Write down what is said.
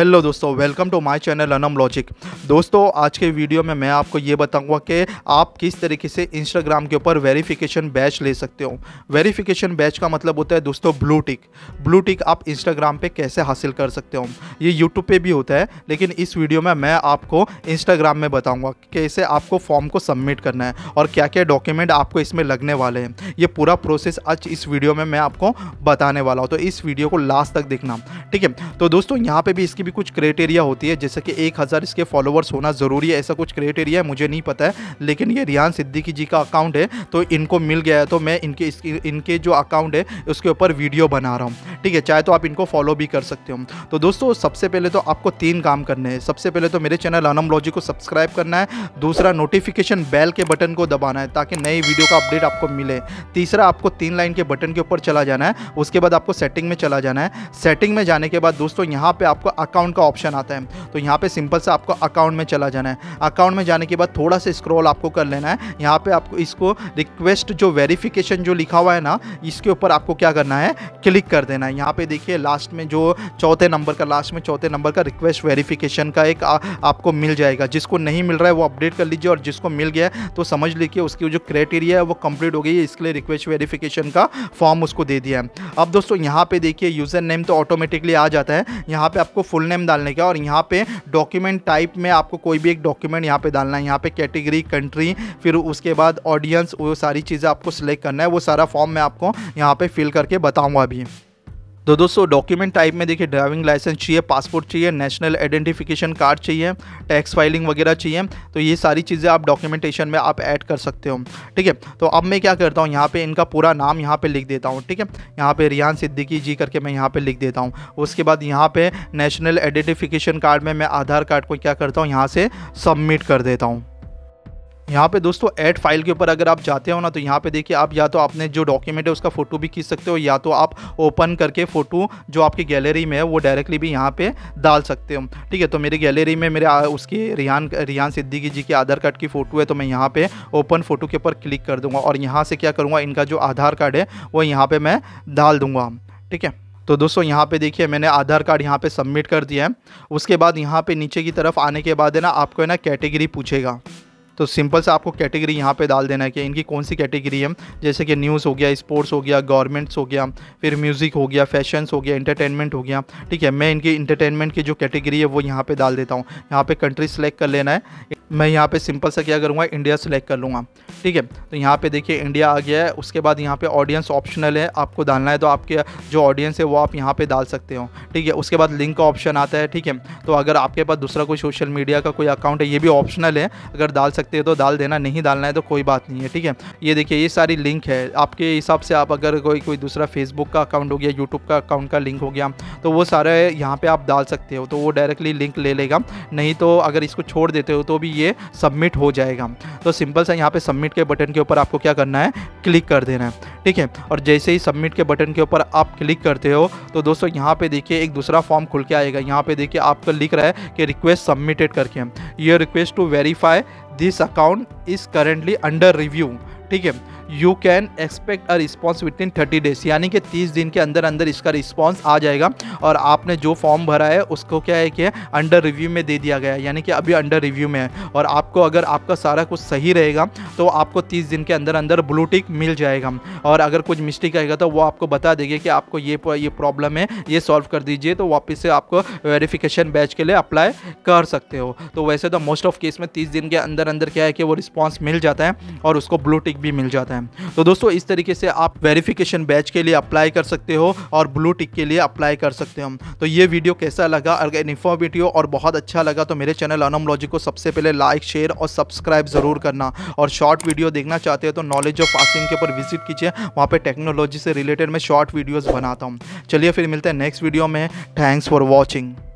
hello दोस्तों welcome to my channel Anam logic दोस्तों आज के वीडियो में मैं आपको ये बताऊंगा कि आप किस तरीके से इंस्टाग्राम के ऊपर वेरिफिकेशन बैच ले सकते हो वेरिफिकेशन बैच का मतलब होता है दोस्तों ब्लू टिक ब्लू टिक आप इंस्टाग्राम पे कैसे हासिल कर सकते हो ये यूट्यूब पे भी होता है लेकिन इस वीडियो में मैं आपको इंस्टाग्राम में बताऊँगा कैसे आपको फॉर्म को सबमिट करना है और क्या क्या डॉक्यूमेंट आपको इसमें लगने वाले हैं ये पूरा प्रोसेस आज इस वीडियो में मैं आपको बताने वाला हूँ तो इस वीडियो को लास्ट तक देखना ठीक है तो दोस्तों यहाँ पर भी इसकी भी कुछ क्राइटेरिया होती है जैसे कि एक हज़ार इसके फॉलोवर्स होना ज़रूरी है ऐसा कुछ क्राइटेरिया है मुझे नहीं पता है लेकिन ये रियान सिद्दीकी जी का अकाउंट है तो इनको मिल गया है तो मैं इनके इनके जो अकाउंट है उसके ऊपर वीडियो बना रहा हूँ ठीक है चाहे तो आप इनको फॉलो भी कर सकते हो तो दोस्तों सबसे पहले तो आपको तीन काम करने हैं सबसे पहले तो मेरे चैनल अनम लॉजी को सब्सक्राइब करना है दूसरा नोटिफिकेशन बेल के बटन को दबाना है ताकि नई वीडियो का अपडेट आपको मिले तीसरा आपको तीन लाइन के बटन के ऊपर चला जाना है उसके बाद आपको सेटिंग में चला जाना है सेटिंग में जाने के बाद दोस्तों यहाँ पे आपको अकाउंट का ऑप्शन आता है तो यहाँ पे सिंपल से आपको अकाउंट में चला जाना है अकाउंट में जाने के बाद थोड़ा सा स्क्रॉल आपको कर लेना है यहाँ पे आपको इसको रिक्वेस्ट जो वेरिफिकेशन जो लिखा हुआ है ना इसके ऊपर आपको क्या करना है क्लिक कर देना है यहाँ पे देखिए लास्ट में जो चौथे नंबर का लास्ट में चौथे नंबर का रिक्वेस्ट वेरीफिकेशन का एक आ, आपको मिल जाएगा जिसको नहीं मिल रहा है वो अपडेट कर लीजिए और जिसको मिल गया तो समझ लीजिए उसकी जो क्राइटेरिया है वो कंप्लीट हो गई है इसके लिए रिक्वेस्ट वेरीफिकेशन का फॉर्म उसको दे दिया है अब दोस्तों यहाँ पे देखिए यूज़र नेम तो ऑटोमेटिकली आ जाता है यहाँ पे आपको फुल फुल नेम डालने का और यहाँ पे डॉक्यूमेंट टाइप में आपको कोई भी एक डॉक्यूमेंट यहाँ पे डालना है यहाँ पे कैटेगरी कंट्री फिर उसके बाद ऑडियंस वो सारी चीज़ें आपको सिलेक्ट करना है वो सारा फॉर्म मैं आपको यहाँ पे फिल करके बताऊँगा अभी तो दोस्तों डॉक्यूमेंट टाइप में देखिए ड्राइविंग लाइसेंस चाहिए पासपोर्ट चाहिए नेशनल आइडेंटिफिकेशन कार्ड चाहिए टैक्स फाइलिंग वगैरह चाहिए तो ये सारी चीज़ें आप डॉक्यूमेंटेशन में आप ऐड कर सकते हो ठीक है तो अब मैं क्या करता हूँ यहाँ पे इनका पूरा नाम यहाँ पे लिख देता हूँ ठीक है यहाँ पर रियान सिद्दीकी जी करके मैं यहाँ पर लिख देता हूँ उसके बाद यहाँ पर नेशनल आइडेंटिफिकेशन कार्ड में मैं आधार कार्ड को क्या करता हूँ यहाँ से सबमिट कर देता हूँ यहाँ पे दोस्तों ऐड फाइल के ऊपर अगर आप जाते हो ना तो यहाँ पे देखिए आप या तो आपने जो डॉक्यूमेंट है उसका फोटो भी खींच सकते हो या तो आप ओपन करके फोटो जो आपकी गैलरी में है वो डायरेक्टली भी यहाँ पे डाल सकते हो ठीक है तो मेरी गैलरी में मेरे उसकी रियान रिहान सिद्दीकी जी के आधार कार्ड की फ़ोटो है तो मैं यहाँ पर ओपन फोटो के ऊपर क्लिक कर दूँगा और यहाँ से क्या करूँगा इनका जो आधार कार्ड है वो यहाँ पर मैं डाल दूँगा ठीक है तो दोस्तों यहाँ पे देखिए मैंने आधार कार्ड यहाँ पे सबमिट कर दिया है उसके बाद यहाँ पे नीचे की तरफ आने के बाद है ना आपको है ना कैटेगरी पूछेगा तो सिंपल से आपको कैटेगरी यहाँ पे डाल देना है कि इनकी कौन सी कैटेगरी है जैसे कि न्यूज़ हो गया स्पोर्ट्स हो गया गवर्नमेंट्स हो गया फिर म्यूज़िक हो गया फैशंस हो गया इंटरटेनमेंट हो गया ठीक है मैं इनकी इंटरटेनमेंट की जो कैटेगरी है वो यहाँ पर डाल देता हूँ यहाँ पर कंट्री सेलेक्ट कर लेना है मैं यहाँ पे सिंपल सा क्या करूँगा इंडिया सेलेक्ट कर लूँगा ठीक है तो यहाँ पे देखिए इंडिया आ गया है उसके बाद यहाँ पे ऑडियंस ऑप्शनल है आपको डालना है तो आपके जो ऑडियंस है वो आप यहाँ पे डाल सकते हो ठीक है उसके बाद लिंक का ऑप्शन आता है ठीक है तो अगर आपके पास दूसरा कोई सोशल मीडिया का कोई अकाउंट है ये भी ऑप्शनल है अगर डाल सकते हो तो डाल देना नहीं डालना है तो कोई बात नहीं है ठीक है ये देखिए ये सारी लिंक है आपके हिसाब से आप अगर कोई कोई दूसरा फेसबुक का अकाउंट हो गया यूट्यूब का अकाउंट का लिंक हो गया तो वो सारे यहाँ पर आप डाल सकते हो तो वो डायरेक्टली लिंक ले लेगा नहीं तो अगर इसको छोड़ देते हो तो भी ये सबमिट हो जाएगा तो सिंपल सा यहाँ पे सबमिट के बटन के ऊपर आपको क्या करना है क्लिक कर देना है ठीक है और जैसे ही सबमिट के बटन के ऊपर आप क्लिक करते हो तो दोस्तों यहाँ पे देखिए एक दूसरा फॉर्म खुल के आएगा यहाँ पे देखिए आपका लिख रहा है कि रिक्वेस्ट सबमिटेड करके ये request to verify this account is currently under review ठीक है you can expect a response within thirty days यानी कि तीस दिन के अंदर अंदर इसका रिस्पॉन्स आ जाएगा और आपने जो फॉर्म भरा है उसको क्या है कि अंडर रिव्यू में दे दिया गया है यानी कि अभी अंडर रिव्यू में है और आपको अगर आपका सारा कुछ सही रहेगा तो आपको तीस दिन के अंदर अंदर ब्लू टिक मिल जाएगा और अगर कुछ मिस्टेक आएगा तो वो आपको बता देंगे कि आपको ये ये प्रॉब्लम है ये सॉल्व कर दीजिए तो वापस से आपको वेरीफिकेशन बैच के लिए अप्लाई कर सकते हो तो वैसे तो मोस्ट ऑफ केस में तीस दिन के अंदर अंदर क्या है कि वो रिस्पॉन्स मिल जाता है और उसको ब्लू टिक भी मिल जाता है है तो दोस्तों इस तरीके से आप वेरिफिकेशन बैच के लिए अप्लाई कर सकते हो और ब्लू टिक के लिए अप्लाई कर सकते हो तो ये वीडियो कैसा लगा अगर इन्फॉर्मेटिव और बहुत अच्छा लगा तो मेरे चैनल अनमलॉजी को सबसे पहले लाइक शेयर और सब्सक्राइब ज़रूर करना और शॉर्ट वीडियो देखना चाहते हो तो नॉलेज ऑफ पासिंग के ऊपर विजिट कीजिए वहाँ पर टेक्नोलॉजी से रिलेटेड मैं शॉर्ट वीडियोज़ बनाता हूँ चलिए फिर मिलते हैं नेक्स्ट वीडियो में थैंक्स फॉर वॉचिंग